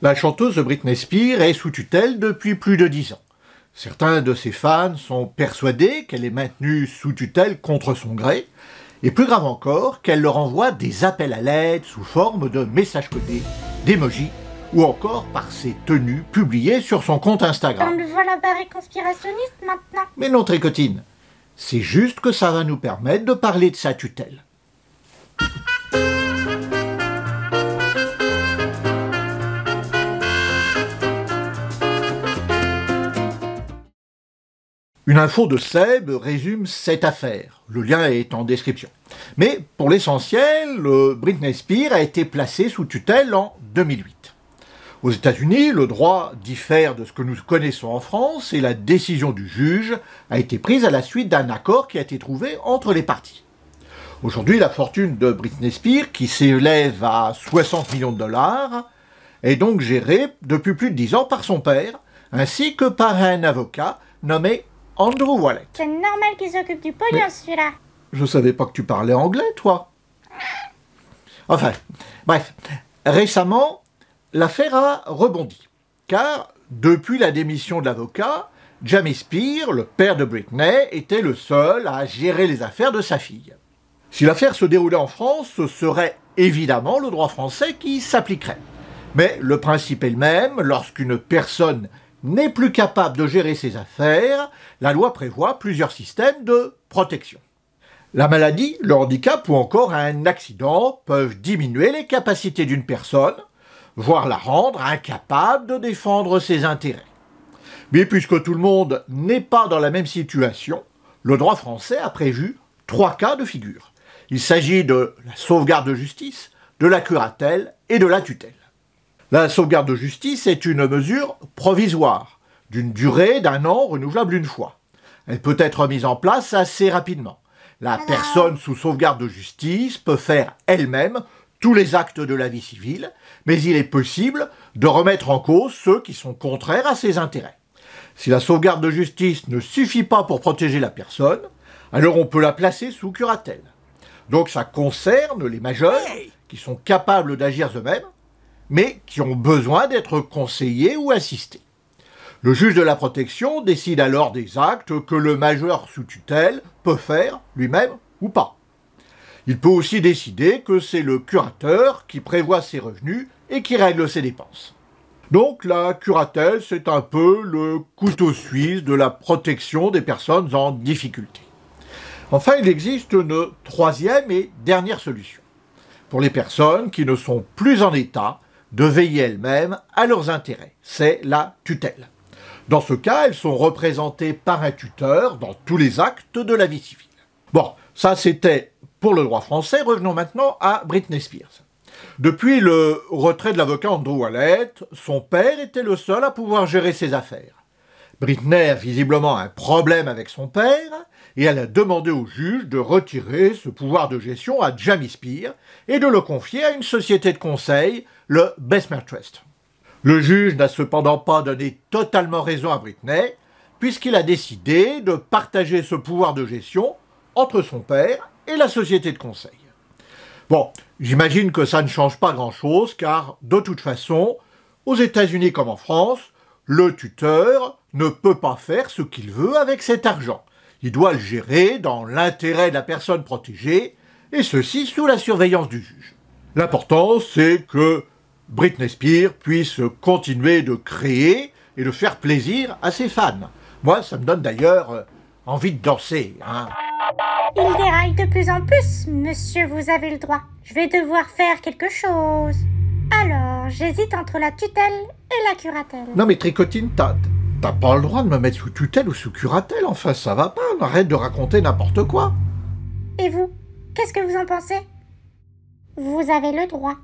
La chanteuse Britney Spears est sous tutelle depuis plus de dix ans. Certains de ses fans sont persuadés qu'elle est maintenue sous tutelle contre son gré, et plus grave encore, qu'elle leur envoie des appels à l'aide sous forme de messages codés, d'émojis, ou encore par ses tenues publiées sur son compte Instagram. On le voit conspirationniste maintenant. Mais non, Tricotine, c'est juste que ça va nous permettre de parler de sa tutelle. Une info de Seb résume cette affaire. Le lien est en description. Mais pour l'essentiel, Britney Spears a été placée sous tutelle en 2008. Aux États-Unis, le droit diffère de ce que nous connaissons en France et la décision du juge a été prise à la suite d'un accord qui a été trouvé entre les parties. Aujourd'hui, la fortune de Britney Spears, qui s'élève à 60 millions de dollars, est donc gérée depuis plus de 10 ans par son père, ainsi que par un avocat nommé Andrew Wallet. C'est normal qu'il s'occupe du pognon, celui-là. Je savais pas que tu parlais anglais, toi. Enfin, bref, récemment, l'affaire a rebondi. Car, depuis la démission de l'avocat, Jamie Spear, le père de Britney, était le seul à gérer les affaires de sa fille. Si l'affaire se déroulait en France, ce serait évidemment le droit français qui s'appliquerait. Mais le principe est le même, lorsqu'une personne n'est plus capable de gérer ses affaires, la loi prévoit plusieurs systèmes de protection. La maladie, le handicap ou encore un accident peuvent diminuer les capacités d'une personne, voire la rendre incapable de défendre ses intérêts. Mais puisque tout le monde n'est pas dans la même situation, le droit français a prévu trois cas de figure. Il s'agit de la sauvegarde de justice, de la curatelle et de la tutelle. La sauvegarde de justice est une mesure provisoire, d'une durée d'un an renouvelable une fois. Elle peut être mise en place assez rapidement. La personne sous sauvegarde de justice peut faire elle-même tous les actes de la vie civile, mais il est possible de remettre en cause ceux qui sont contraires à ses intérêts. Si la sauvegarde de justice ne suffit pas pour protéger la personne, alors on peut la placer sous curatelle. Donc ça concerne les majeurs qui sont capables d'agir eux-mêmes mais qui ont besoin d'être conseillés ou assistés. Le juge de la protection décide alors des actes que le majeur sous tutelle peut faire lui-même ou pas. Il peut aussi décider que c'est le curateur qui prévoit ses revenus et qui règle ses dépenses. Donc la curatelle, c'est un peu le couteau suisse de la protection des personnes en difficulté. Enfin, il existe une troisième et dernière solution. Pour les personnes qui ne sont plus en état de veiller elles-mêmes à leurs intérêts. C'est la tutelle. Dans ce cas, elles sont représentées par un tuteur dans tous les actes de la vie civile. Bon, ça c'était pour le droit français. Revenons maintenant à Britney Spears. Depuis le retrait de l'avocat Andrew Wallet, son père était le seul à pouvoir gérer ses affaires. Britney a visiblement un problème avec son père, et elle a demandé au juge de retirer ce pouvoir de gestion à Jamie Spear et de le confier à une société de conseil, le Bessemer Trust. Le juge n'a cependant pas donné totalement raison à Britney, puisqu'il a décidé de partager ce pouvoir de gestion entre son père et la société de conseil. Bon, j'imagine que ça ne change pas grand-chose, car de toute façon, aux États-Unis comme en France, le tuteur ne peut pas faire ce qu'il veut avec cet argent. Il doit le gérer dans l'intérêt de la personne protégée, et ceci sous la surveillance du juge. L'important, c'est que Britney Spears puisse continuer de créer et de faire plaisir à ses fans. Moi, ça me donne d'ailleurs euh, envie de danser. Hein. Il déraille de plus en plus, monsieur, vous avez le droit. Je vais devoir faire quelque chose. Alors, j'hésite entre la tutelle et la curatelle. Non mais Tricotine, t'as T'as pas le droit de me mettre sous tutelle ou sous curatelle, enfin ça va pas, arrête de raconter n'importe quoi. Et vous, qu'est-ce que vous en pensez Vous avez le droit.